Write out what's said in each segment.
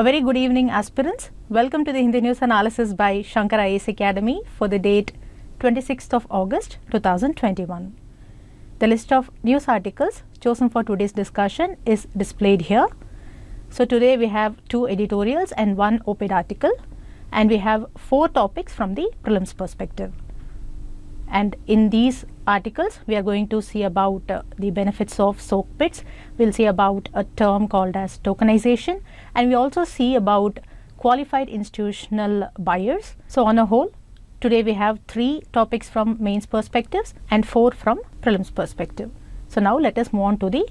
A very good evening, aspirants. Welcome to the Hindi News Analysis by Shankar IAS Academy for the date 26th of August 2021. The list of news articles chosen for today's discussion is displayed here. So today we have two editorials and one op-ed article and we have four topics from the prelims perspective and in these articles we are going to see about uh, the benefits of soak pits we'll see about a term called as tokenization and we also see about qualified institutional buyers so on a whole today we have three topics from mains perspectives and four from prelims perspective so now let us move on to the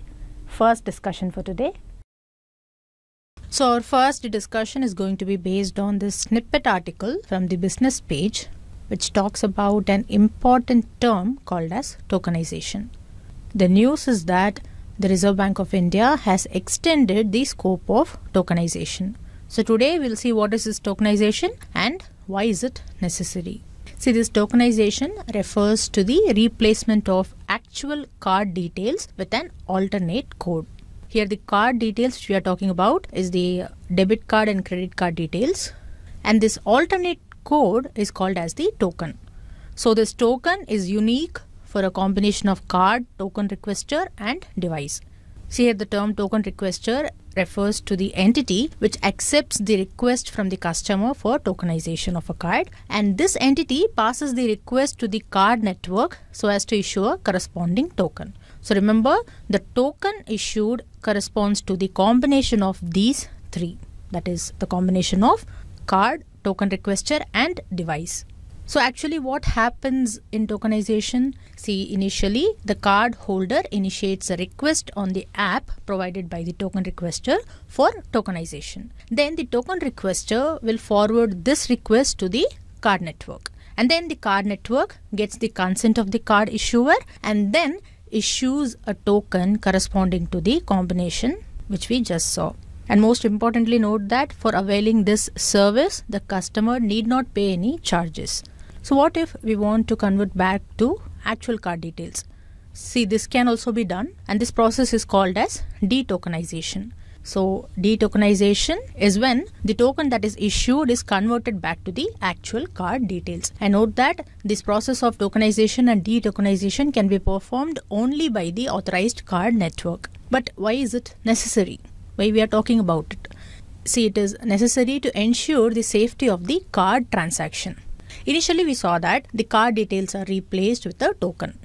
first discussion for today so our first discussion is going to be based on this snippet article from the business page which talks about an important term called as tokenization. The news is that the Reserve Bank of India has extended the scope of tokenization. So today we'll see what is this tokenization and why is it necessary. See this tokenization refers to the replacement of actual card details with an alternate code. Here the card details we are talking about is the debit card and credit card details and this alternate code is called as the token. So this token is unique for a combination of card, token requester and device. See here the term token requester refers to the entity which accepts the request from the customer for tokenization of a card and this entity passes the request to the card network so as to issue a corresponding token. So remember the token issued corresponds to the combination of these three that is the combination of card, token requester and device. So actually what happens in tokenization? See initially the card holder initiates a request on the app provided by the token requester for tokenization. Then the token requester will forward this request to the card network and then the card network gets the consent of the card issuer and then issues a token corresponding to the combination which we just saw. And most importantly, note that for availing this service, the customer need not pay any charges. So what if we want to convert back to actual card details? See, this can also be done and this process is called as detokenization. So detokenization is when the token that is issued is converted back to the actual card details. And note that this process of tokenization and detokenization can be performed only by the authorized card network. But why is it necessary? why we are talking about it. See, it is necessary to ensure the safety of the card transaction. Initially, we saw that the card details are replaced with a token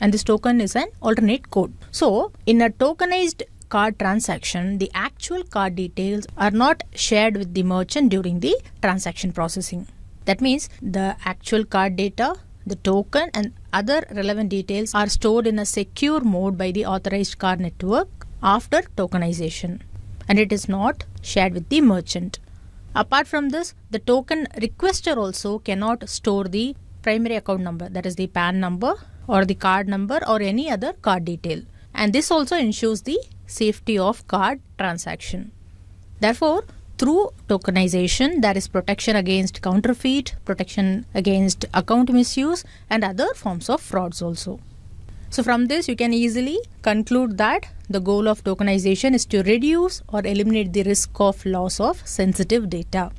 and this token is an alternate code. So, in a tokenized card transaction, the actual card details are not shared with the merchant during the transaction processing. That means the actual card data, the token and other relevant details are stored in a secure mode by the authorized card network after tokenization and it is not shared with the merchant. Apart from this, the token requester also cannot store the primary account number that is the PAN number or the card number or any other card detail and this also ensures the safety of card transaction. Therefore, through tokenization, there is protection against counterfeit, protection against account misuse and other forms of frauds also. So from this you can easily conclude that the goal of tokenization is to reduce or eliminate the risk of loss of sensitive data.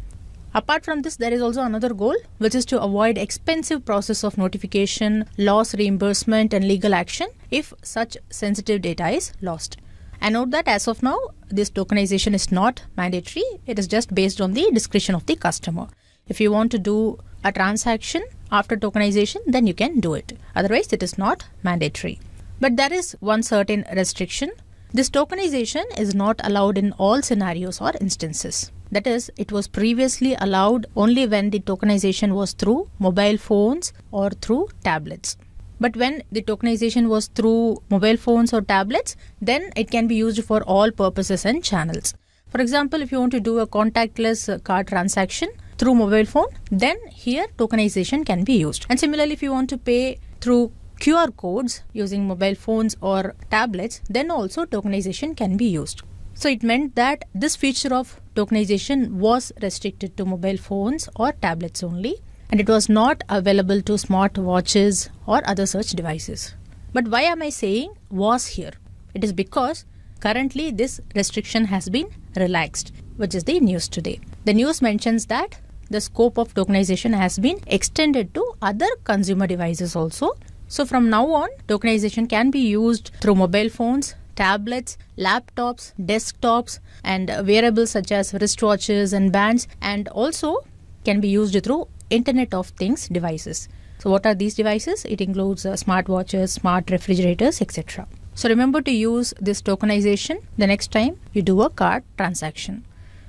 Apart from this, there is also another goal, which is to avoid expensive process of notification, loss reimbursement and legal action if such sensitive data is lost. And note that as of now, this tokenization is not mandatory. It is just based on the discretion of the customer. If you want to do a transaction after tokenization, then you can do it. Otherwise, it is not mandatory. But there is one certain restriction. This tokenization is not allowed in all scenarios or instances. That is, it was previously allowed only when the tokenization was through mobile phones or through tablets. But when the tokenization was through mobile phones or tablets, then it can be used for all purposes and channels. For example, if you want to do a contactless uh, card transaction, through mobile phone, then here tokenization can be used. And similarly, if you want to pay through QR codes using mobile phones or tablets, then also tokenization can be used. So it meant that this feature of tokenization was restricted to mobile phones or tablets only, and it was not available to smart watches or other such devices. But why am I saying was here? It is because currently this restriction has been relaxed, which is the news today. The news mentions that the scope of tokenization has been extended to other consumer devices also. So from now on, tokenization can be used through mobile phones, tablets, laptops, desktops, and wearables such as wristwatches and bands, and also can be used through Internet of Things devices. So, what are these devices? It includes uh, smartwatches, smart refrigerators, etc. So, remember to use this tokenization the next time you do a card transaction.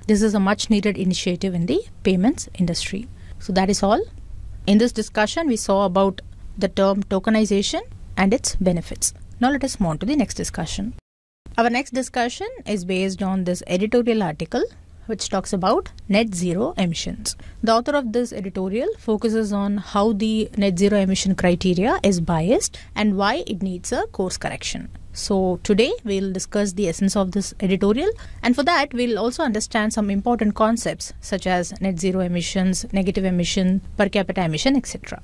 This is a much needed initiative in the payments industry. So that is all. In this discussion, we saw about the term tokenization and its benefits. Now let us move on to the next discussion. Our next discussion is based on this editorial article which talks about net zero emissions. The author of this editorial focuses on how the net zero emission criteria is biased and why it needs a course correction. So today we'll discuss the essence of this editorial and for that we'll also understand some important concepts such as net zero emissions, negative emission, per capita emission, etc.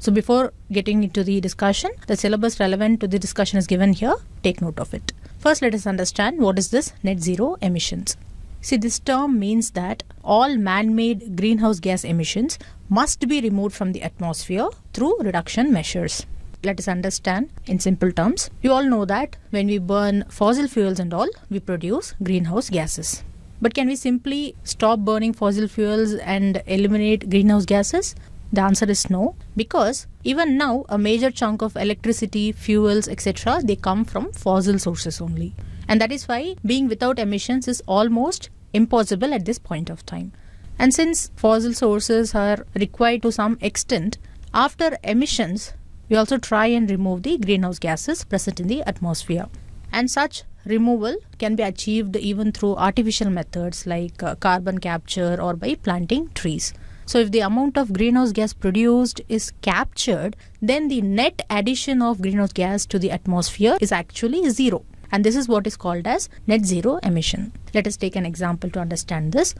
So before getting into the discussion, the syllabus relevant to the discussion is given here. Take note of it. First, let us understand what is this net zero emissions. See, this term means that all man-made greenhouse gas emissions must be removed from the atmosphere through reduction measures let us understand in simple terms. You all know that when we burn fossil fuels and all, we produce greenhouse gases. But can we simply stop burning fossil fuels and eliminate greenhouse gases? The answer is no, because even now a major chunk of electricity, fuels, etc., they come from fossil sources only. And that is why being without emissions is almost impossible at this point of time. And since fossil sources are required to some extent, after emissions, we also try and remove the greenhouse gases present in the atmosphere. And such removal can be achieved even through artificial methods like uh, carbon capture or by planting trees. So, if the amount of greenhouse gas produced is captured, then the net addition of greenhouse gas to the atmosphere is actually zero. And this is what is called as net zero emission. Let us take an example to understand this.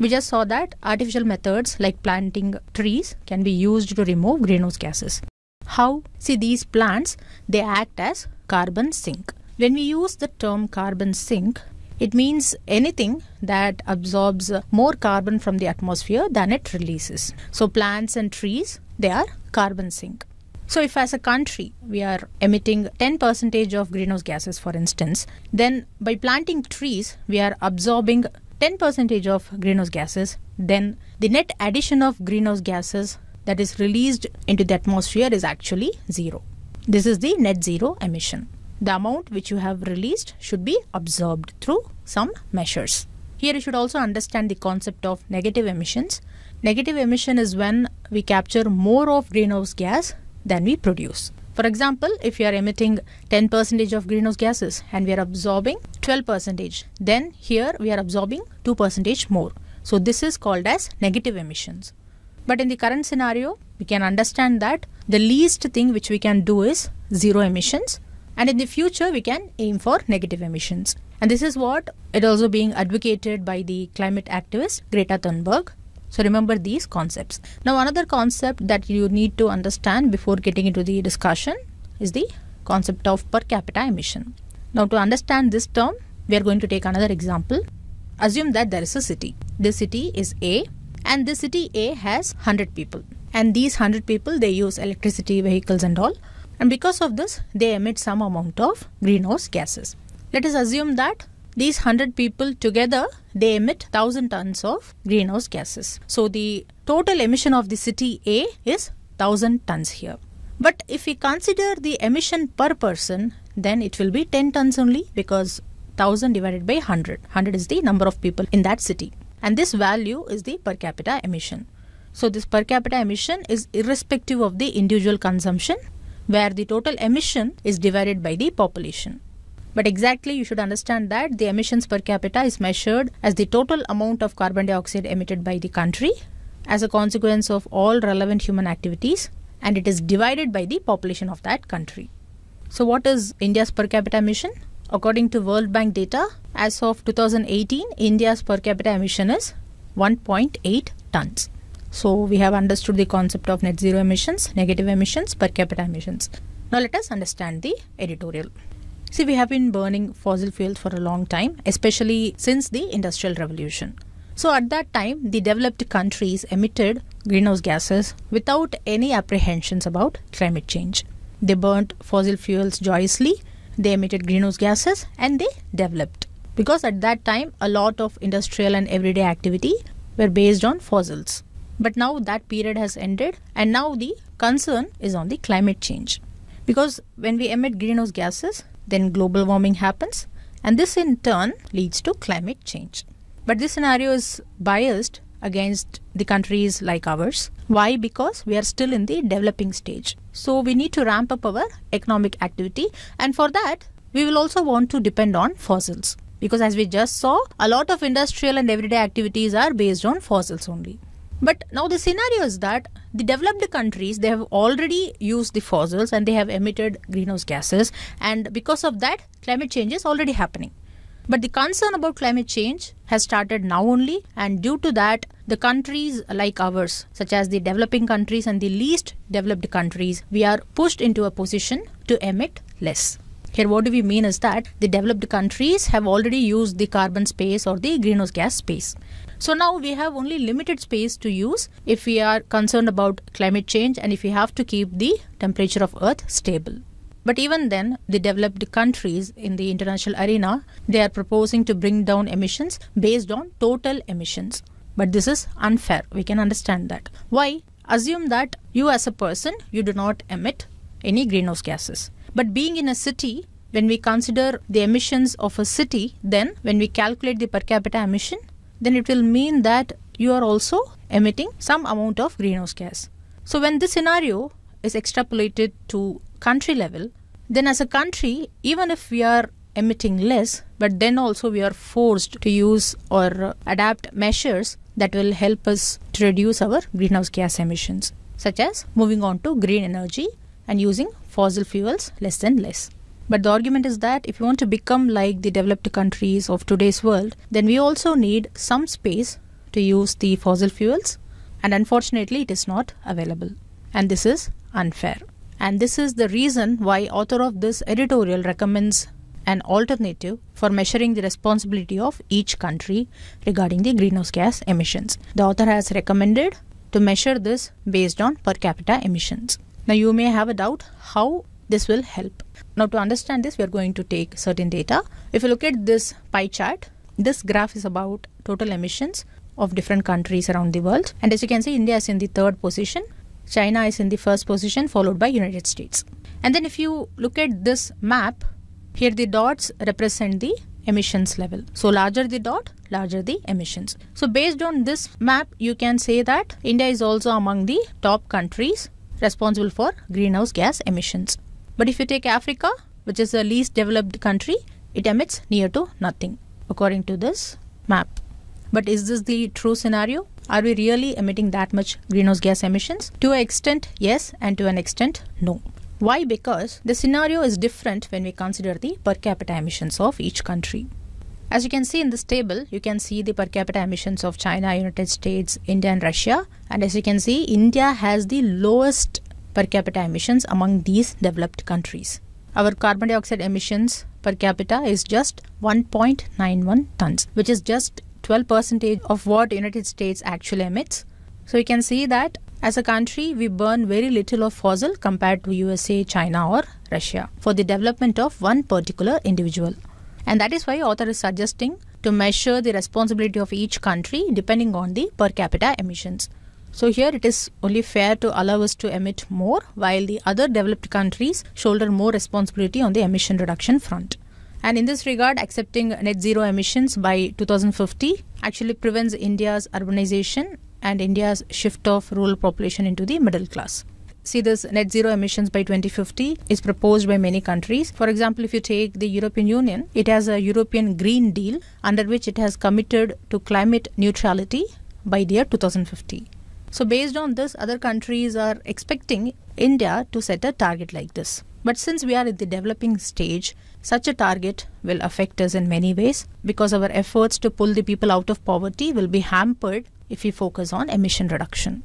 We just saw that artificial methods like planting trees can be used to remove greenhouse gases. How? See these plants, they act as carbon sink. When we use the term carbon sink, it means anything that absorbs more carbon from the atmosphere than it releases. So plants and trees, they are carbon sink. So if as a country we are emitting 10 percentage of greenhouse gases for instance, then by planting trees we are absorbing 10 percentage of greenhouse gases, then the net addition of greenhouse gases that is released into the atmosphere is actually zero. This is the net zero emission. The amount which you have released should be absorbed through some measures. Here you should also understand the concept of negative emissions. Negative emission is when we capture more of greenhouse gas than we produce. For example, if we are emitting 10 percentage of greenhouse gases and we are absorbing 12 percentage, then here we are absorbing 2 percentage more. So this is called as negative emissions. But in the current scenario, we can understand that the least thing which we can do is zero emissions. And in the future, we can aim for negative emissions. And this is what it also being advocated by the climate activist Greta Thunberg. So remember these concepts. Now another concept that you need to understand before getting into the discussion is the concept of per capita emission. Now to understand this term, we are going to take another example. Assume that there is a city. This city is A and the city A has 100 people and these 100 people they use electricity vehicles and all and because of this they emit some amount of greenhouse gases let us assume that these 100 people together they emit 1000 tons of greenhouse gases so the total emission of the city A is 1000 tons here but if we consider the emission per person then it will be 10 tons only because 1000 divided by 100 100 is the number of people in that city and this value is the per capita emission. So this per capita emission is irrespective of the individual consumption where the total emission is divided by the population. But exactly you should understand that the emissions per capita is measured as the total amount of carbon dioxide emitted by the country as a consequence of all relevant human activities and it is divided by the population of that country. So what is India's per capita emission? According to World Bank data, as of 2018, India's per capita emission is 1.8 tons. So we have understood the concept of net zero emissions, negative emissions, per capita emissions. Now let us understand the editorial. See, we have been burning fossil fuels for a long time, especially since the Industrial Revolution. So at that time, the developed countries emitted greenhouse gases without any apprehensions about climate change. They burnt fossil fuels joyously they emitted greenhouse gases and they developed because at that time a lot of industrial and everyday activity were based on fossils but now that period has ended and now the concern is on the climate change because when we emit greenhouse gases then global warming happens and this in turn leads to climate change but this scenario is biased against the countries like ours why because we are still in the developing stage so we need to ramp up our economic activity. And for that, we will also want to depend on fossils. Because as we just saw, a lot of industrial and everyday activities are based on fossils only. But now the scenario is that the developed countries they have already used the fossils and they have emitted greenhouse gases and because of that climate change is already happening. But the concern about climate change has started now only, and due to that, the countries like ours, such as the developing countries and the least developed countries, we are pushed into a position to emit less. Here, what do we mean is that the developed countries have already used the carbon space or the greenhouse gas space. So now we have only limited space to use if we are concerned about climate change and if we have to keep the temperature of Earth stable. But even then, the developed countries in the international arena, they are proposing to bring down emissions based on total emissions. But this is unfair. We can understand that. Why? Assume that you as a person, you do not emit any greenhouse gases. But being in a city, when we consider the emissions of a city, then when we calculate the per capita emission, then it will mean that you are also emitting some amount of greenhouse gas. So when this scenario is extrapolated to country level, then as a country, even if we are emitting less, but then also we are forced to use or adapt measures that will help us to reduce our greenhouse gas emissions, such as moving on to green energy and using fossil fuels less and less. But the argument is that if you want to become like the developed countries of today's world, then we also need some space to use the fossil fuels, and unfortunately, it is not available. And this is unfair and this is the reason why author of this editorial recommends an alternative for measuring the responsibility of each country regarding the greenhouse gas emissions. The author has recommended to measure this based on per capita emissions. Now you may have a doubt how this will help. Now to understand this we are going to take certain data. If you look at this pie chart, this graph is about total emissions of different countries around the world and as you can see India is in the third position China is in the first position followed by United States. And then if you look at this map, here the dots represent the emissions level. So larger the dot, larger the emissions. So based on this map, you can say that India is also among the top countries responsible for greenhouse gas emissions. But if you take Africa, which is the least developed country, it emits near to nothing according to this map. But is this the true scenario? Are we really emitting that much greenhouse gas emissions? To an extent, yes, and to an extent, no. Why? Because the scenario is different when we consider the per capita emissions of each country. As you can see in this table, you can see the per capita emissions of China, United States, India, and Russia. And as you can see, India has the lowest per capita emissions among these developed countries. Our carbon dioxide emissions per capita is just 1.91 tons, which is just 12% of what United States actually emits. So you can see that as a country, we burn very little of fossil compared to USA, China or Russia for the development of one particular individual. And that is why author is suggesting to measure the responsibility of each country depending on the per capita emissions. So here it is only fair to allow us to emit more while the other developed countries shoulder more responsibility on the emission reduction front. And in this regard, accepting net zero emissions by 2050 actually prevents India's urbanization and India's shift of rural population into the middle class. See, this net zero emissions by 2050 is proposed by many countries. For example, if you take the European Union, it has a European Green Deal under which it has committed to climate neutrality by the year 2050. So, based on this, other countries are expecting India to set a target like this. But since we are at the developing stage, such a target will affect us in many ways because our efforts to pull the people out of poverty will be hampered if we focus on emission reduction.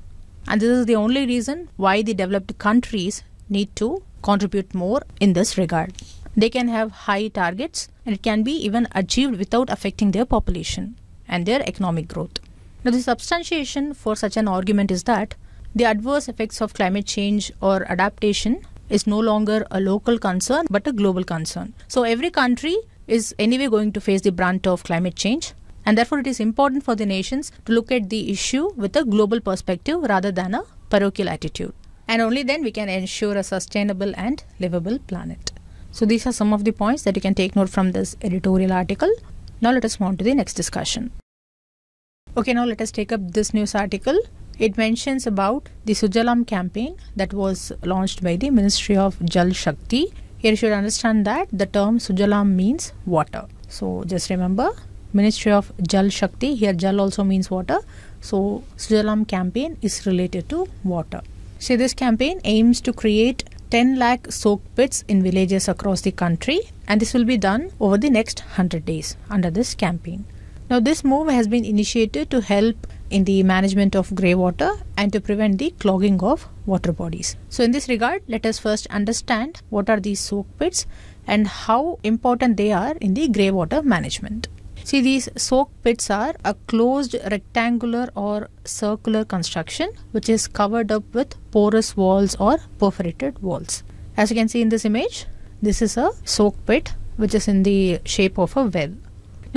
And this is the only reason why the developed countries need to contribute more in this regard. They can have high targets and it can be even achieved without affecting their population and their economic growth. Now, the substantiation for such an argument is that the adverse effects of climate change or adaptation is no longer a local concern but a global concern. So every country is anyway going to face the brunt of climate change and therefore it is important for the nations to look at the issue with a global perspective rather than a parochial attitude. And only then we can ensure a sustainable and livable planet. So these are some of the points that you can take note from this editorial article. Now let us move on to the next discussion. Okay, now let us take up this news article it mentions about the Sujalam campaign that was launched by the Ministry of Jal Shakti. Here you should understand that the term Sujalam means water. So just remember Ministry of Jal Shakti. Here Jal also means water. So Sujalam campaign is related to water. So this campaign aims to create 10 lakh soak pits in villages across the country and this will be done over the next 100 days under this campaign. Now this move has been initiated to help in the management of grey water and to prevent the clogging of water bodies. So, in this regard, let us first understand what are these soak pits and how important they are in the grey water management. See, these soak pits are a closed rectangular or circular construction which is covered up with porous walls or perforated walls. As you can see in this image, this is a soak pit which is in the shape of a well.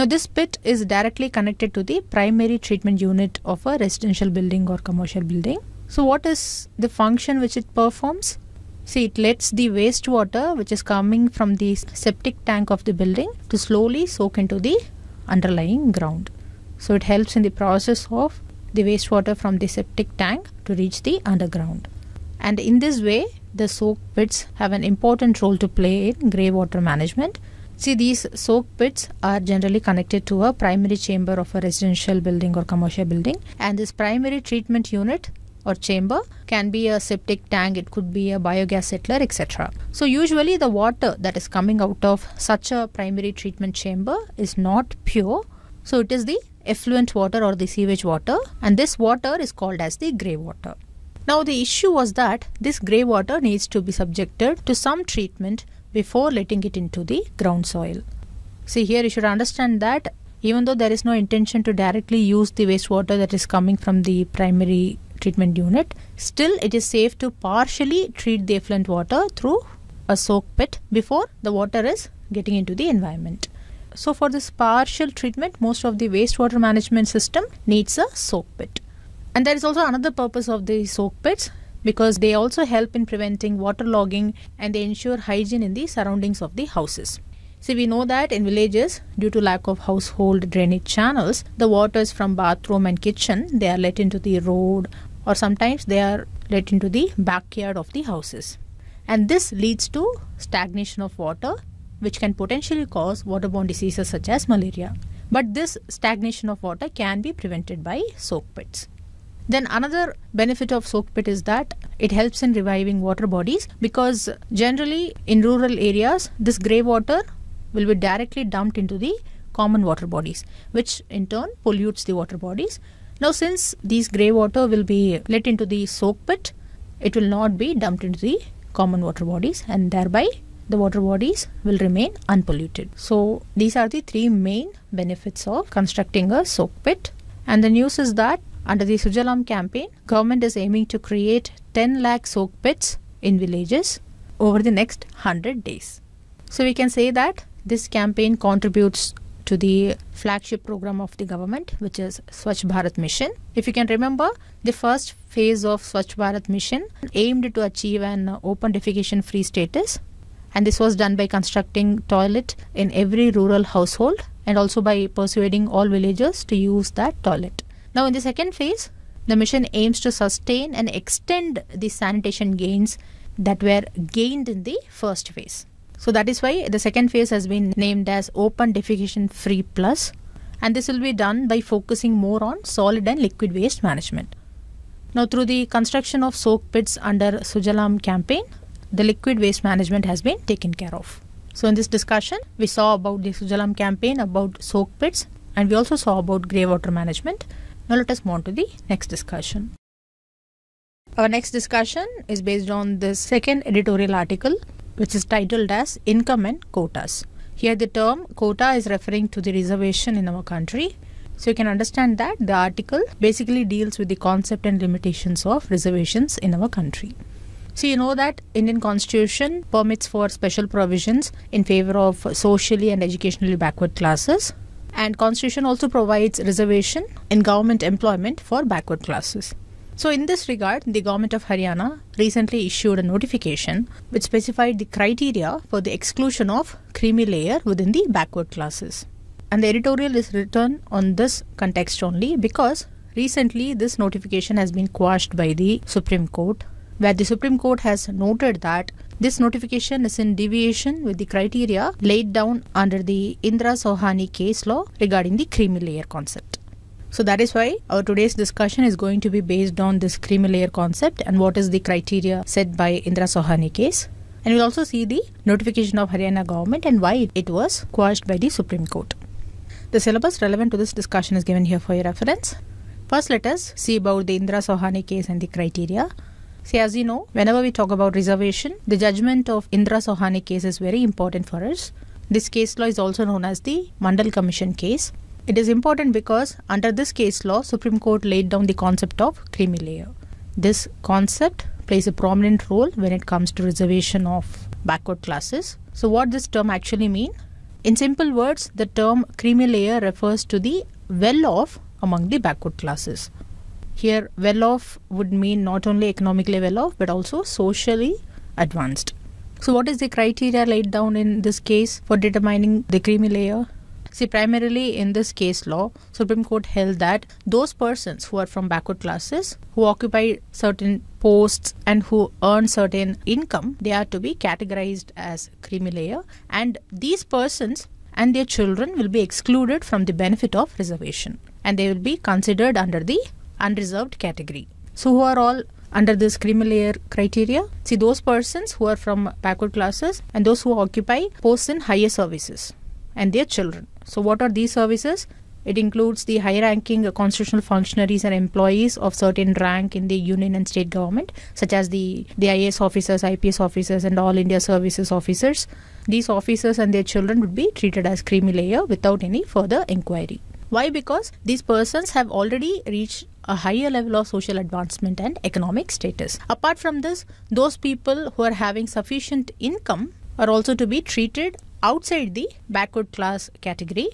Now this pit is directly connected to the primary treatment unit of a residential building or commercial building. So what is the function which it performs? See, it lets the wastewater which is coming from the septic tank of the building to slowly soak into the underlying ground. So it helps in the process of the wastewater from the septic tank to reach the underground. And in this way, the soak pits have an important role to play in grey water management See, these soak pits are generally connected to a primary chamber of a residential building or commercial building, and this primary treatment unit or chamber can be a septic tank it could be a biogas settler etc so usually the water that is coming out of such a primary treatment chamber is not pure so it is the effluent water or the sewage water and this water is called as the grey water now the issue was that this grey water needs to be subjected to some treatment before letting it into the ground soil. See here you should understand that even though there is no intention to directly use the wastewater that is coming from the primary treatment unit, still it is safe to partially treat the effluent water through a soak pit before the water is getting into the environment. So for this partial treatment, most of the wastewater management system needs a soak pit. And there is also another purpose of the soak pits because they also help in preventing waterlogging and they ensure hygiene in the surroundings of the houses. See, we know that in villages, due to lack of household drainage channels, the waters from bathroom and kitchen, they are let into the road or sometimes they are let into the backyard of the houses. And this leads to stagnation of water, which can potentially cause waterborne diseases such as malaria. But this stagnation of water can be prevented by soak pits. Then another benefit of soak pit is that it helps in reviving water bodies because generally in rural areas this grey water will be directly dumped into the common water bodies which in turn pollutes the water bodies. Now since these grey water will be let into the soak pit it will not be dumped into the common water bodies and thereby the water bodies will remain unpolluted. So these are the three main benefits of constructing a soak pit and the news is that under the Sujalam campaign, government is aiming to create 10 lakh soak pits in villages over the next 100 days. So we can say that this campaign contributes to the flagship program of the government, which is Swachh Bharat Mission. If you can remember, the first phase of Swachh Bharat Mission aimed to achieve an open defecation free status. And this was done by constructing toilet in every rural household and also by persuading all villagers to use that toilet. Now, in the second phase, the mission aims to sustain and extend the sanitation gains that were gained in the first phase. So that is why the second phase has been named as Open Defecation Free Plus and this will be done by focusing more on solid and liquid waste management. Now through the construction of soak pits under Sujalam campaign, the liquid waste management has been taken care of. So in this discussion, we saw about the Sujalam campaign, about soak pits and we also saw about grey water management. Now let us move on to the next discussion. Our next discussion is based on the second editorial article which is titled as Income and Quotas. Here the term quota is referring to the reservation in our country. So you can understand that the article basically deals with the concept and limitations of reservations in our country. So you know that Indian constitution permits for special provisions in favor of socially and educationally backward classes and constitution also provides reservation in government employment for backward classes so in this regard the government of haryana recently issued a notification which specified the criteria for the exclusion of creamy layer within the backward classes and the editorial is written on this context only because recently this notification has been quashed by the supreme court where the supreme court has noted that this notification is in deviation with the criteria laid down under the Indra Sohani case law regarding the creamy layer concept. So that is why our today's discussion is going to be based on this creamy layer concept and what is the criteria set by Indra Sohani case. And we'll also see the notification of Haryana government and why it was quashed by the Supreme Court. The syllabus relevant to this discussion is given here for your reference. First, let us see about the Indra Sohani case and the criteria. See, as you know, whenever we talk about reservation, the judgment of Indra Sohani case is very important for us. This case law is also known as the Mandal Commission case. It is important because under this case law, Supreme Court laid down the concept of creamy layer. This concept plays a prominent role when it comes to reservation of backward classes. So what this term actually mean? In simple words, the term creamy layer refers to the well-off among the backward classes. Here, well off would mean not only economically well off but also socially advanced. So, what is the criteria laid down in this case for determining the creamy layer? See, primarily in this case law, Supreme Court held that those persons who are from backward classes, who occupy certain posts and who earn certain income, they are to be categorized as creamy layer. And these persons and their children will be excluded from the benefit of reservation and they will be considered under the unreserved category. So, who are all under this creamy layer criteria? See, those persons who are from backward classes and those who occupy posts in higher services and their children. So, what are these services? It includes the high ranking constitutional functionaries and employees of certain rank in the union and state government, such as the, the IAS officers, IPS officers, and all India services officers. These officers and their children would be treated as creamy layer without any further inquiry. Why? Because these persons have already reached a higher level of social advancement and economic status. Apart from this, those people who are having sufficient income are also to be treated outside the backward class category.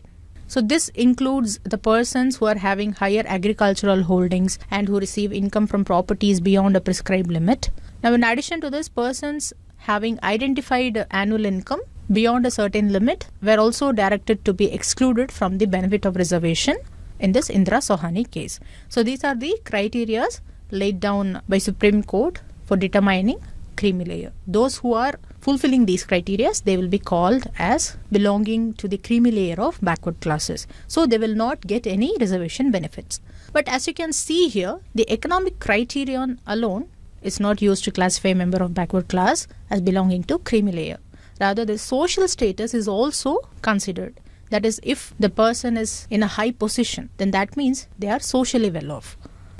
So, this includes the persons who are having higher agricultural holdings and who receive income from properties beyond a prescribed limit. Now, in addition to this, persons having identified annual income beyond a certain limit were also directed to be excluded from the benefit of reservation in this Indra Sohani case. So these are the criteria laid down by Supreme Court for determining creamy layer. Those who are fulfilling these criteria, they will be called as belonging to the creamy layer of backward classes. So they will not get any reservation benefits. But as you can see here, the economic criterion alone is not used to classify a member of backward class as belonging to creamy layer. Rather, the social status is also considered. That is, if the person is in a high position, then that means they are socially well off.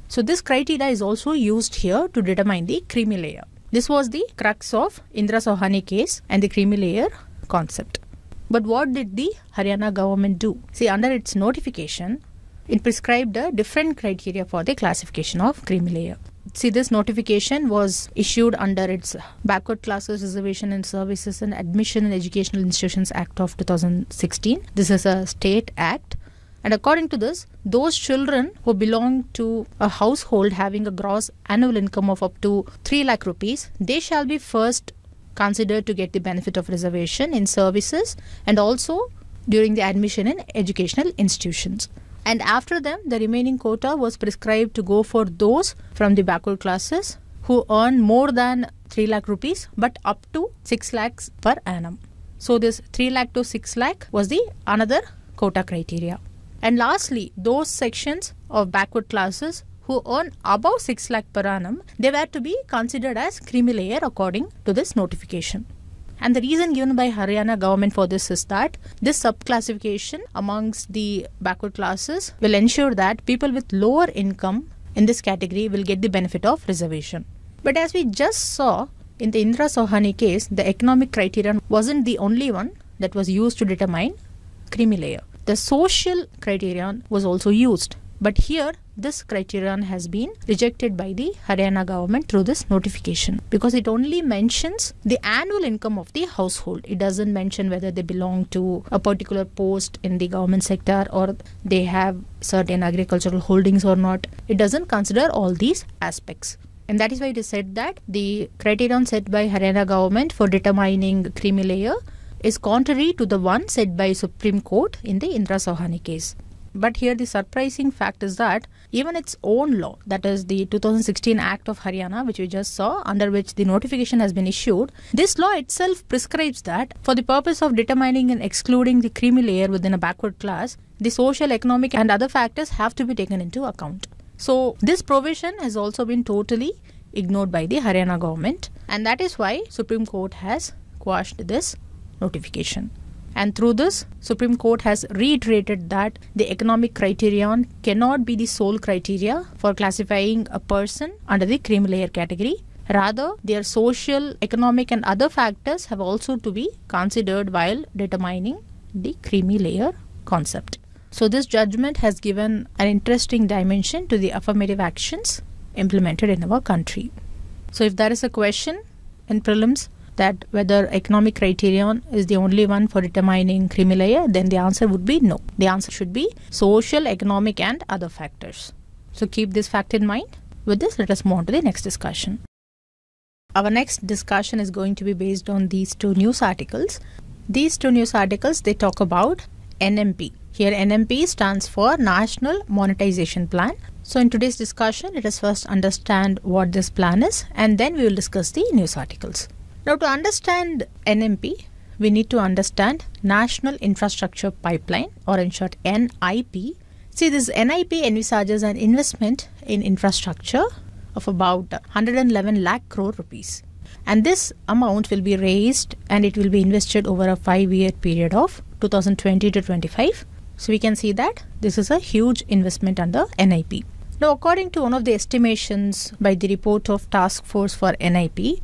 So this criteria is also used here to determine the creamy layer. This was the crux of Indra Sohani case and the creamy layer concept. But what did the Haryana government do? See, under its notification, it prescribed a different criteria for the classification of creamy layer. See, this notification was issued under its Backward Classes Reservation and Services and Admission in Educational Institutions Act of 2016. This is a state act. And according to this, those children who belong to a household having a gross annual income of up to 3 lakh rupees, they shall be first considered to get the benefit of reservation in services and also during the admission in educational institutions and after them the remaining quota was prescribed to go for those from the backward classes who earn more than 3 lakh rupees but up to 6 lakhs per annum so this 3 lakh to 6 lakh was the another quota criteria and lastly those sections of backward classes who earn above 6 lakh per annum they were to be considered as creamy layer according to this notification and the reason given by Haryana government for this is that this subclassification amongst the backward classes will ensure that people with lower income in this category will get the benefit of reservation. But as we just saw in the Indra Sohani case, the economic criterion wasn't the only one that was used to determine creamy layer. The social criterion was also used. But here, this criterion has been rejected by the Haryana government through this notification because it only mentions the annual income of the household. It doesn't mention whether they belong to a particular post in the government sector or they have certain agricultural holdings or not. It doesn't consider all these aspects. And that is why it is said that the criterion set by Haryana government for determining creamy layer is contrary to the one set by Supreme Court in the Indra Sohani case. But here the surprising fact is that even its own law, that is the 2016 Act of Haryana, which we just saw, under which the notification has been issued, this law itself prescribes that for the purpose of determining and excluding the creamy layer within a backward class, the social, economic, and other factors have to be taken into account. So, this provision has also been totally ignored by the Haryana government, and that is why Supreme Court has quashed this notification. And through this, Supreme Court has reiterated that the economic criterion cannot be the sole criteria for classifying a person under the cream layer category. Rather, their social, economic, and other factors have also to be considered while determining the creamy layer concept. So, this judgment has given an interesting dimension to the affirmative actions implemented in our country. So, if there is a question in prelims, that whether economic criterion is the only one for determining Himalaya, then the answer would be no. The answer should be social, economic, and other factors. So keep this fact in mind. With this, let us move on to the next discussion. Our next discussion is going to be based on these two news articles. These two news articles they talk about NMP. Here NMP stands for National Monetization Plan. So in today's discussion, let us first understand what this plan is and then we will discuss the news articles. Now, to understand NMP, we need to understand National Infrastructure Pipeline, or in short, NIP. See, this NIP envisages an investment in infrastructure of about 111 lakh crore rupees. And this amount will be raised and it will be invested over a five year period of 2020 to 25. So we can see that this is a huge investment under NIP. Now, according to one of the estimations by the report of Task Force for NIP,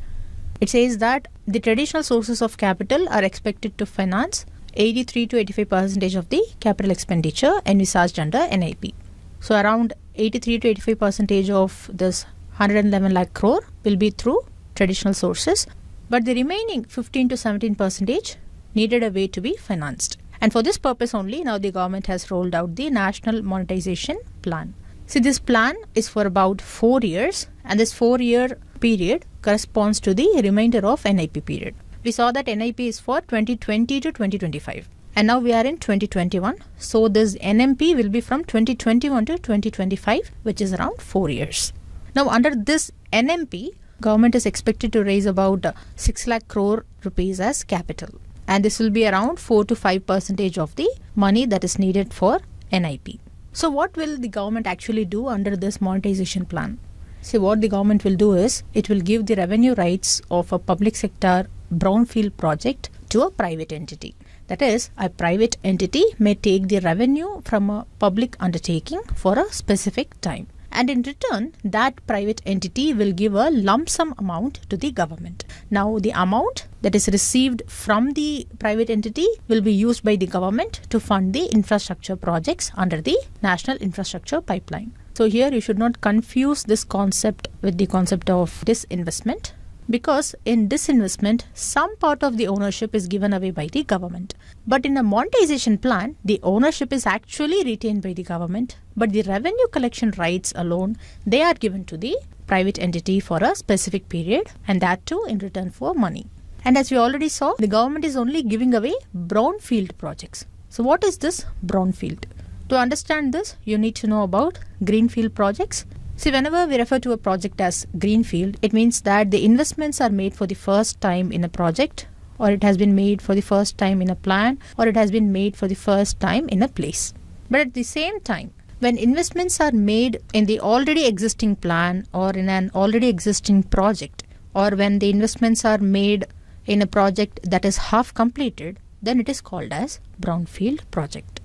it says that the traditional sources of capital are expected to finance 83 to 85 percentage of the capital expenditure envisaged under NIP. So around 83 to 85 percentage of this 111 lakh crore will be through traditional sources, but the remaining 15 to 17 percentage needed a way to be financed. And for this purpose only, now the government has rolled out the National Monetization Plan. See, this plan is for about four years, and this four year period corresponds to the remainder of NIP period. We saw that NIP is for 2020 to 2025 and now we are in 2021 so this NMP will be from 2021 to 2025 which is around 4 years now under this NMP government is expected to raise about 6 lakh crore rupees as capital and this will be around 4 to 5 percentage of the money that is needed for NIP so, what will the government actually do under this monetization plan? See, what the government will do is it will give the revenue rights of a public sector brownfield project to a private entity. That is, a private entity may take the revenue from a public undertaking for a specific time and in return that private entity will give a lump sum amount to the government. Now the amount that is received from the private entity will be used by the government to fund the infrastructure projects under the National Infrastructure Pipeline. So here you should not confuse this concept with the concept of disinvestment because in disinvestment some part of the ownership is given away by the government. But in a monetization plan the ownership is actually retained by the government but the revenue collection rights alone they are given to the private entity for a specific period and that too in return for money and as we already saw the government is only giving away brownfield projects so what is this brownfield to understand this you need to know about greenfield projects See, whenever we refer to a project as greenfield, it means that the investments are made for the first time in a project, or it has been made for the first time in a plan, or it has been made for the first time in a place. But at the same time, when investments are made in the already existing plan or in an already existing project, or when the investments are made in a project that is half completed, then it is called as brownfield project.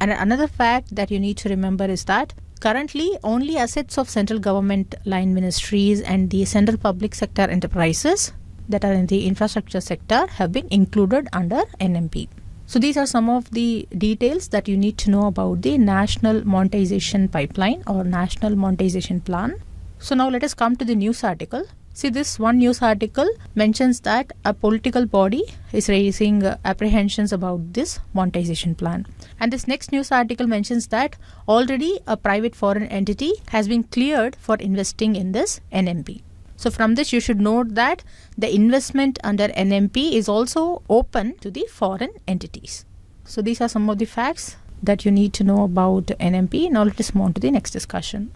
And another fact that you need to remember is that currently only assets of central government line ministries and the central public sector enterprises that are in the infrastructure sector have been included under NMP. So these are some of the details that you need to know about the National Monetization Pipeline or National Monetization Plan. So now let us come to the news article. See this one news article mentions that a political body is raising uh, apprehensions about this monetization plan. And this next news article mentions that already a private foreign entity has been cleared for investing in this NMP. So from this you should note that the investment under NMP is also open to the foreign entities. So these are some of the facts that you need to know about NMP. Now let us move on to the next discussion.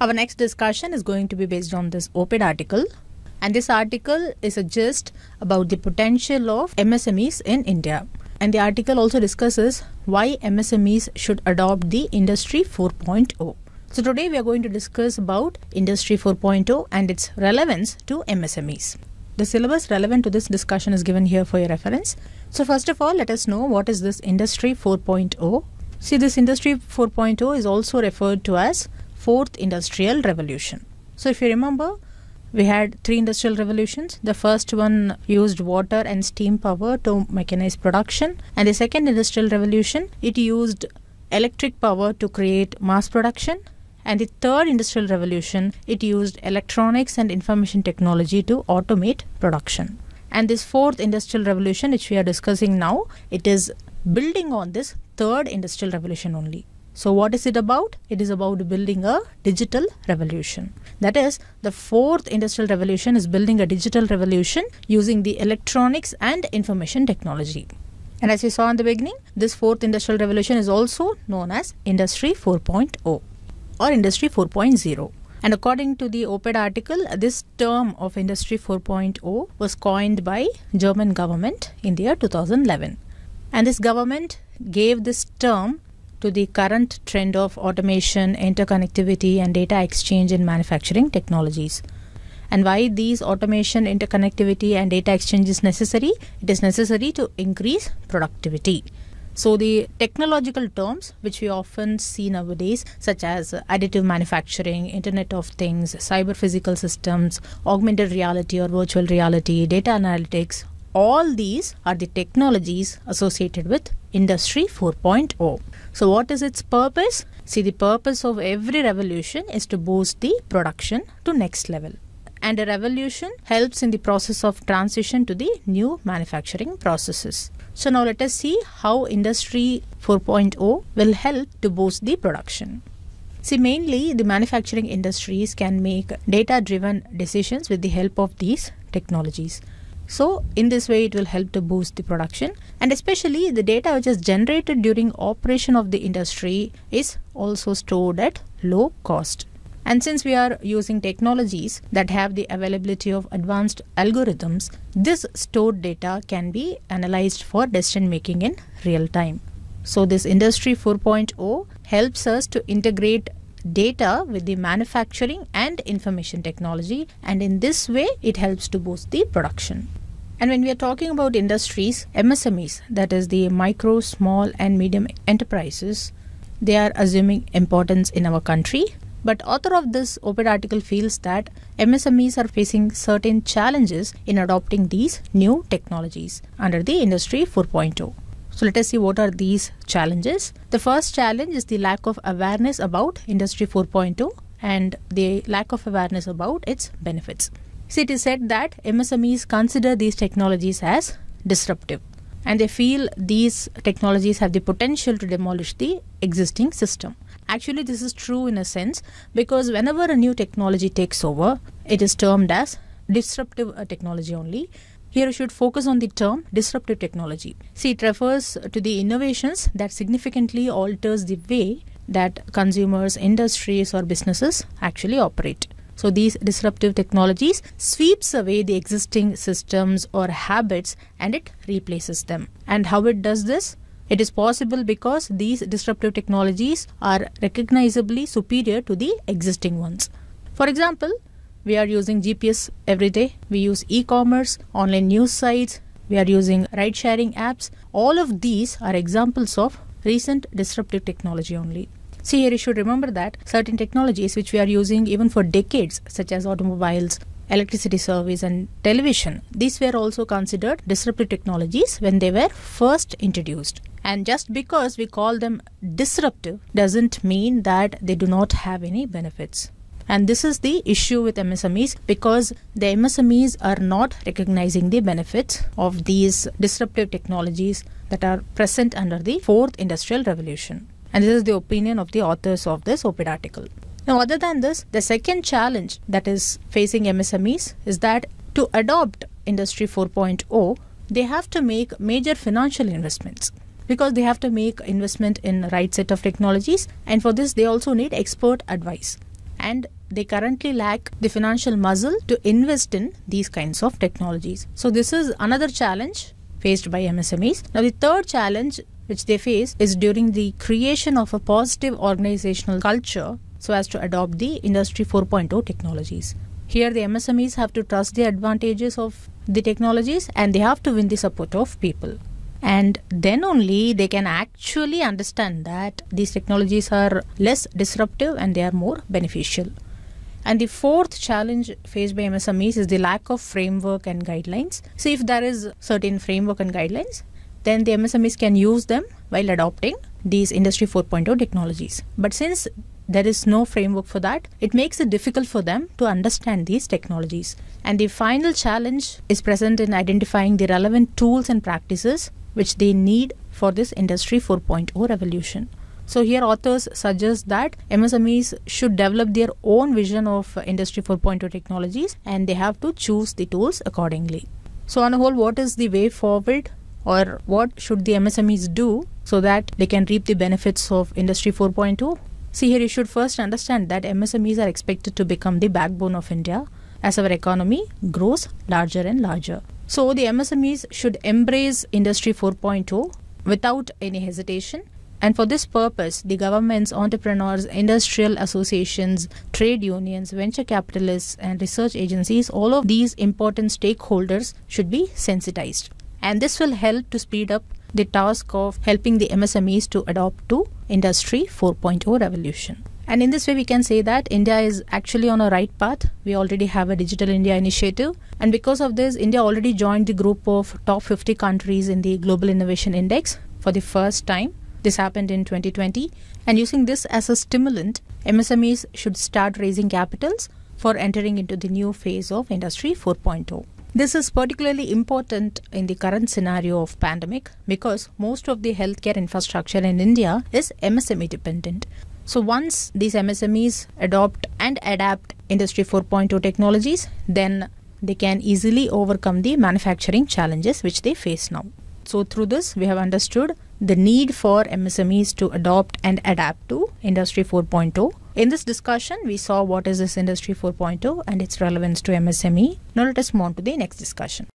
Our next discussion is going to be based on this OPED article and this article is a gist about the potential of MSMEs in India. And the article also discusses why MSMEs should adopt the Industry 4.0. So today we are going to discuss about Industry 4.0 and its relevance to MSMEs. The syllabus relevant to this discussion is given here for your reference. So first of all, let us know what is this Industry 4.0. See this Industry 4.0 is also referred to as Fourth Industrial Revolution. So if you remember, we had three industrial revolutions. The first one used water and steam power to mechanize production. And the second industrial revolution, it used electric power to create mass production. And the third industrial revolution, it used electronics and information technology to automate production. And this fourth industrial revolution, which we are discussing now, it is building on this third industrial revolution only. So, what is it about? It is about building a digital revolution. That is, the fourth industrial revolution is building a digital revolution using the electronics and information technology. And as we saw in the beginning, this fourth industrial revolution is also known as Industry 4.0 or Industry 4.0. And according to the OPED article, this term of Industry 4.0 was coined by German government in the year 2011. And this government gave this term to the current trend of automation, interconnectivity and data exchange in manufacturing technologies. And why these automation, interconnectivity and data exchange is necessary? It is necessary to increase productivity. So the technological terms which we often see nowadays, such as additive manufacturing, Internet of Things, cyber physical systems, augmented reality or virtual reality, data analytics, all these are the technologies associated with Industry 4.0. So, what is its purpose? See, the purpose of every revolution is to boost the production to next level. And a revolution helps in the process of transition to the new manufacturing processes. So now let us see how industry 4.0 will help to boost the production. See, mainly the manufacturing industries can make data driven decisions with the help of these technologies. So, in this way, it will help to boost the production, and especially the data which is generated during operation of the industry is also stored at low cost. And since we are using technologies that have the availability of advanced algorithms, this stored data can be analyzed for decision making in real time. So, this Industry 4.0 helps us to integrate data with the manufacturing and information technology, and in this way, it helps to boost the production. And when we are talking about industries, MSMEs, that is the micro, small, and medium enterprises, they are assuming importance in our country but author of this op-ed article feels that MSMEs are facing certain challenges in adopting these new technologies under the Industry 4.0. So let us see what are these challenges. The first challenge is the lack of awareness about Industry 4.0 and the lack of awareness about its benefits. So it is said that MSMEs consider these technologies as disruptive and they feel these technologies have the potential to demolish the existing system. Actually, this is true in a sense because whenever a new technology takes over, it is termed as disruptive uh, technology only. Here we should focus on the term disruptive technology. See, it refers to the innovations that significantly alters the way that consumers, industries or businesses actually operate. So these disruptive technologies sweeps away the existing systems or habits and it replaces them. And how it does this? It is possible because these disruptive technologies are recognizably superior to the existing ones. For example, we are using GPS every day, we use e commerce, online news sites, we are using ride sharing apps. All of these are examples of recent disruptive technology only. See here, you should remember that certain technologies which we are using even for decades, such as automobiles, electricity service and television. These were also considered disruptive technologies when they were first introduced. And just because we call them disruptive doesn't mean that they do not have any benefits. And this is the issue with MSMEs because the MSMEs are not recognizing the benefits of these disruptive technologies that are present under the fourth industrial revolution. And this is the opinion of the authors of this OPID article. Now, other than this, the second challenge that is facing MSMEs is that to adopt Industry 4.0, they have to make major financial investments because they have to make investment in right set of technologies and for this they also need expert advice and they currently lack the financial muscle to invest in these kinds of technologies so this is another challenge faced by MSMEs now the third challenge which they face is during the creation of a positive organizational culture so as to adopt the Industry 4.0 technologies. Here, the MSMEs have to trust the advantages of the technologies and they have to win the support of people. And then only they can actually understand that these technologies are less disruptive and they are more beneficial. And the fourth challenge faced by MSMEs is the lack of framework and guidelines. So, if there is certain framework and guidelines, then the MSMEs can use them while adopting these Industry 4.0 technologies. But since there is no framework for that. It makes it difficult for them to understand these technologies. And the final challenge is present in identifying the relevant tools and practices which they need for this Industry 4.0 revolution. So here authors suggest that MSMEs should develop their own vision of Industry 4.0 technologies and they have to choose the tools accordingly. So on a whole, what is the way forward or what should the MSMEs do so that they can reap the benefits of Industry 4.0 See here, you should first understand that MSMEs are expected to become the backbone of India as our economy grows larger and larger. So the MSMEs should embrace Industry 4.0 without any hesitation. And for this purpose, the governments, entrepreneurs, industrial associations, trade unions, venture capitalists, and research agencies, all of these important stakeholders should be sensitized. And this will help to speed up the task of helping the MSMEs to adopt to Industry 4.0 revolution. And in this way, we can say that India is actually on a right path. We already have a Digital India initiative. And because of this, India already joined the group of top 50 countries in the Global Innovation Index for the first time. This happened in 2020. And using this as a stimulant, MSMEs should start raising capitals for entering into the new phase of Industry 4.0. This is particularly important in the current scenario of pandemic because most of the healthcare infrastructure in India is MSME dependent. So once these MSMEs adopt and adapt industry 4.0 technologies, then they can easily overcome the manufacturing challenges which they face now. So through this we have understood the need for MSMEs to adopt and adapt to industry 4.0 in this discussion, we saw what is this Industry 4.0 and its relevance to MSME. Now let us move on to the next discussion.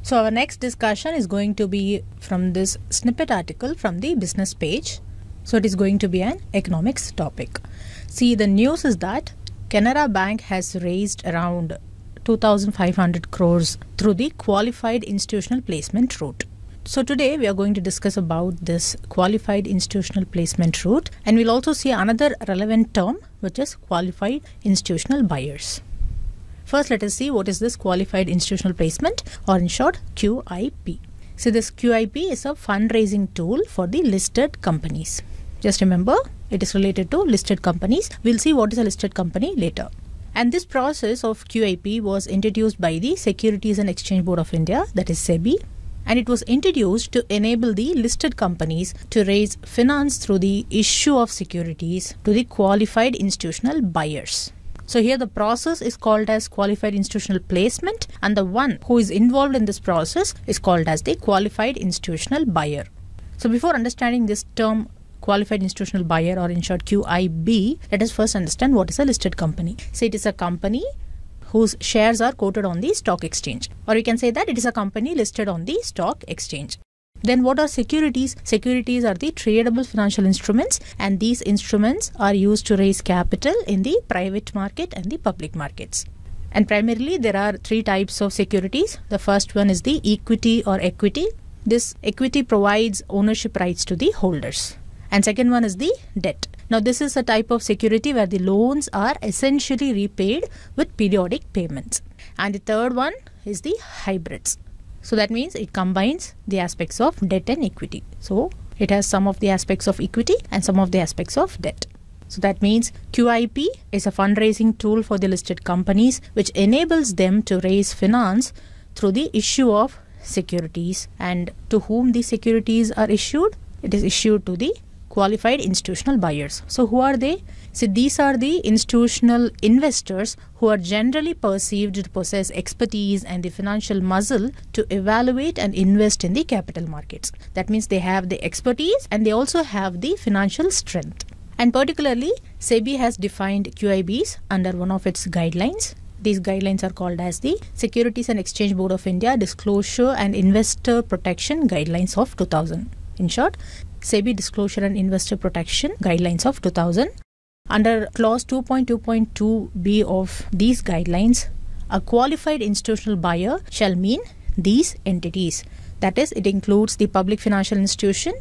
So our next discussion is going to be from this snippet article from the business page. So it is going to be an economics topic. See, the news is that Canara Bank has raised around 2500 crores through the qualified institutional placement route. So today we are going to discuss about this qualified institutional placement route and we'll also see another relevant term which is qualified institutional buyers. First let us see what is this qualified institutional placement or in short QIP. So this QIP is a fundraising tool for the listed companies. Just remember it is related to listed companies. We'll see what is a listed company later. And this process of QIP was introduced by the Securities and Exchange Board of India, that is SEBI, and it was introduced to enable the listed companies to raise finance through the issue of securities to the qualified institutional buyers. So here the process is called as qualified institutional placement and the one who is involved in this process is called as the qualified institutional buyer. So before understanding this term qualified institutional buyer or in short QIB, let us first understand what is a listed company. So it is a company whose shares are quoted on the stock exchange. Or you can say that it is a company listed on the stock exchange. Then what are securities? Securities are the tradable financial instruments and these instruments are used to raise capital in the private market and the public markets. And primarily there are three types of securities. The first one is the equity or equity. This equity provides ownership rights to the holders and second one is the debt. Now this is a type of security where the loans are essentially repaid with periodic payments. And the third one is the hybrids. So that means it combines the aspects of debt and equity. So it has some of the aspects of equity and some of the aspects of debt. So that means QIP is a fundraising tool for the listed companies which enables them to raise finance through the issue of securities and to whom the securities are issued it is issued to the qualified institutional buyers. So who are they? So these are the institutional investors who are generally perceived to possess expertise and the financial muscle to evaluate and invest in the capital markets. That means they have the expertise and they also have the financial strength. And particularly, SEBI has defined QIBs under one of its guidelines these guidelines are called as the Securities and Exchange Board of India Disclosure and Investor Protection Guidelines of 2000. In short, SEBI Disclosure and Investor Protection Guidelines of 2000. Under clause 2.2.2b of these guidelines, a qualified institutional buyer shall mean these entities. That is, it includes the public financial institution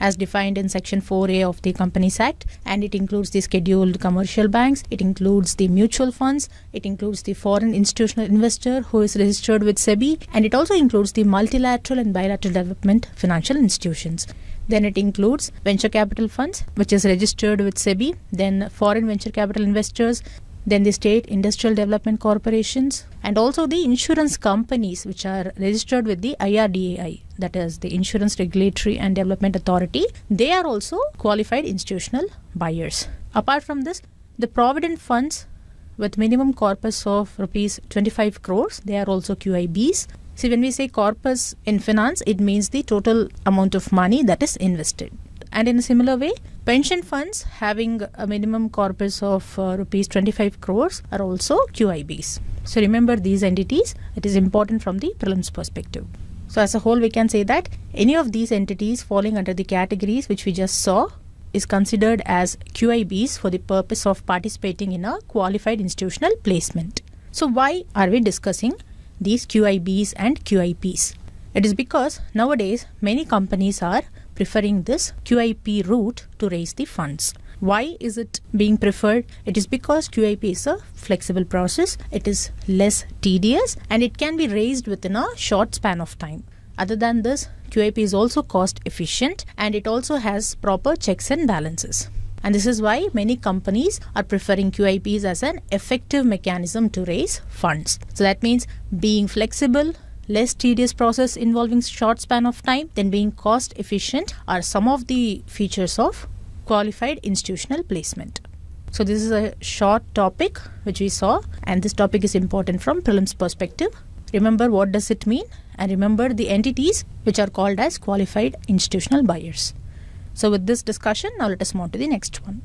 as defined in section 4a of the Companies Act and it includes the scheduled commercial banks, it includes the mutual funds, it includes the foreign institutional investor who is registered with SEBI and it also includes the multilateral and bilateral development financial institutions. Then it includes venture capital funds, which is registered with SEBI, then foreign venture capital investors, then the state industrial development corporations, and also the insurance companies, which are registered with the IRDAI, that is the Insurance Regulatory and Development Authority. They are also qualified institutional buyers. Apart from this, the provident funds with minimum corpus of rupees 25 crores, they are also QIBs. See, when we say corpus in finance, it means the total amount of money that is invested. And in a similar way, pension funds having a minimum corpus of uh, rupees 25 crores are also QIBs. So remember these entities, it is important from the prelims perspective. So as a whole, we can say that any of these entities falling under the categories which we just saw is considered as QIBs for the purpose of participating in a qualified institutional placement. So why are we discussing these QIBs and QIPs. It is because nowadays many companies are preferring this QIP route to raise the funds. Why is it being preferred? It is because QIP is a flexible process, it is less tedious, and it can be raised within a short span of time. Other than this, QIP is also cost efficient and it also has proper checks and balances. And this is why many companies are preferring QIPs as an effective mechanism to raise funds. So that means being flexible, less tedious process involving short span of time, then being cost efficient are some of the features of qualified institutional placement. So this is a short topic which we saw and this topic is important from prelims perspective. Remember what does it mean and remember the entities which are called as qualified institutional buyers. So with this discussion, now let us move to the next one.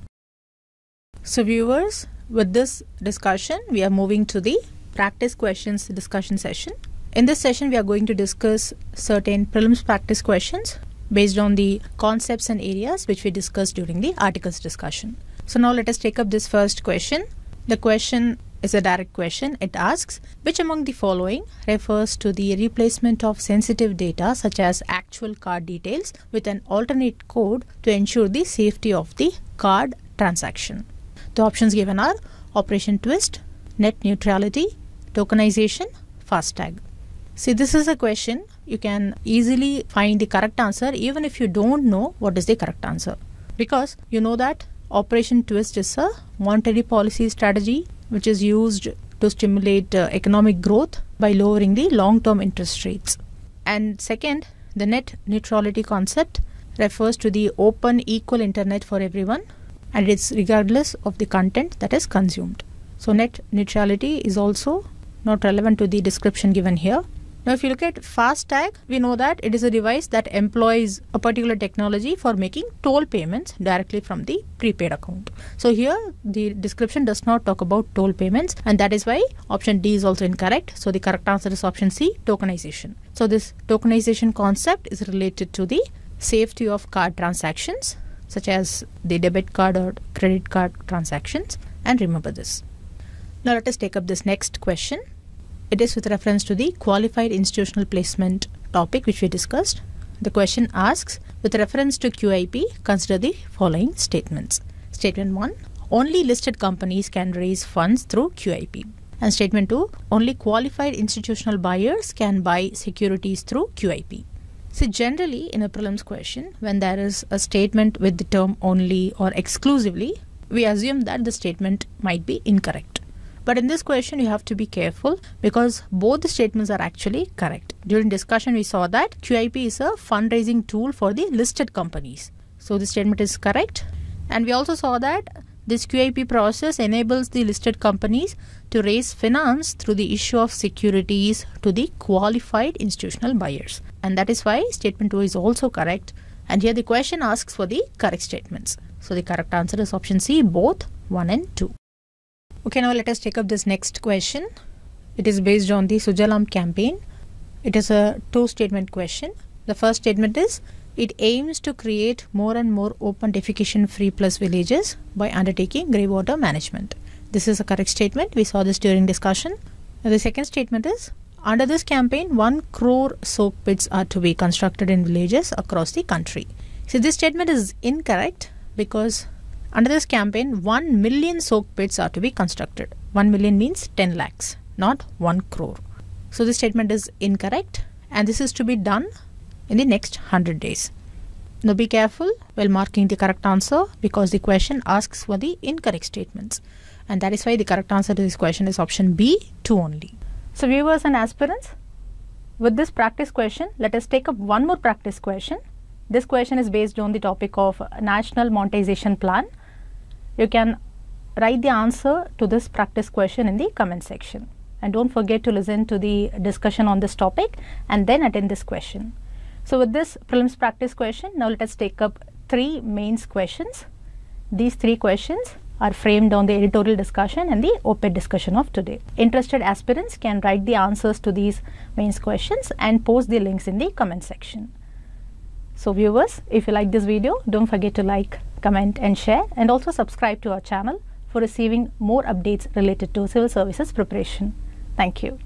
So viewers, with this discussion, we are moving to the practice questions discussion session. In this session, we are going to discuss certain prelims practice questions based on the concepts and areas which we discussed during the articles discussion. So now let us take up this first question. The question is a direct question. It asks which among the following refers to the replacement of sensitive data such as actual card details with an alternate code to ensure the safety of the card transaction. The options given are Operation Twist, Net Neutrality, Tokenization, tag. See, this is a question you can easily find the correct answer even if you don't know what is the correct answer because you know that Operation Twist is a monetary policy strategy which is used to stimulate uh, economic growth by lowering the long term interest rates. And second, the net neutrality concept refers to the open, equal internet for everyone and it's regardless of the content that is consumed. So, net neutrality is also not relevant to the description given here. Now, if you look at FASTag, we know that it is a device that employs a particular technology for making toll payments directly from the prepaid account. So here the description does not talk about toll payments and that is why option D is also incorrect. So the correct answer is option C, tokenization. So this tokenization concept is related to the safety of card transactions such as the debit card or credit card transactions and remember this. Now let us take up this next question. It is with reference to the qualified institutional placement topic which we discussed. The question asks with reference to QIP, consider the following statements. Statement 1 Only listed companies can raise funds through QIP. And statement 2 Only qualified institutional buyers can buy securities through QIP. So, generally, in a prelims question, when there is a statement with the term only or exclusively, we assume that the statement might be incorrect. But in this question, you have to be careful because both statements are actually correct. During discussion, we saw that QIP is a fundraising tool for the listed companies. So the statement is correct. And we also saw that this QIP process enables the listed companies to raise finance through the issue of securities to the qualified institutional buyers. And that is why statement 2 is also correct. And here the question asks for the correct statements. So the correct answer is option C, both 1 and 2. Okay, now let us take up this next question. It is based on the Sujalam campaign. It is a two statement question. The first statement is it aims to create more and more open defecation free plus villages by undertaking grey water management. This is a correct statement. We saw this during discussion. Now the second statement is under this campaign, 1 crore soap pits are to be constructed in villages across the country. So this statement is incorrect because under this campaign, 1 million soak pits are to be constructed. 1 million means 10 lakhs, not 1 crore. So this statement is incorrect and this is to be done in the next 100 days. Now be careful while marking the correct answer because the question asks for the incorrect statements and that is why the correct answer to this question is option B 2 only. So viewers and aspirants, with this practice question, let us take up one more practice question this question is based on the topic of National Monetization Plan. You can write the answer to this practice question in the comment section. And don't forget to listen to the discussion on this topic and then attend this question. So with this prelims practice question, now let us take up three mains questions. These three questions are framed on the editorial discussion and the op-ed discussion of today. Interested aspirants can write the answers to these mains questions and post the links in the comment section. So viewers, if you like this video, don't forget to like, comment and share and also subscribe to our channel for receiving more updates related to civil services preparation. Thank you.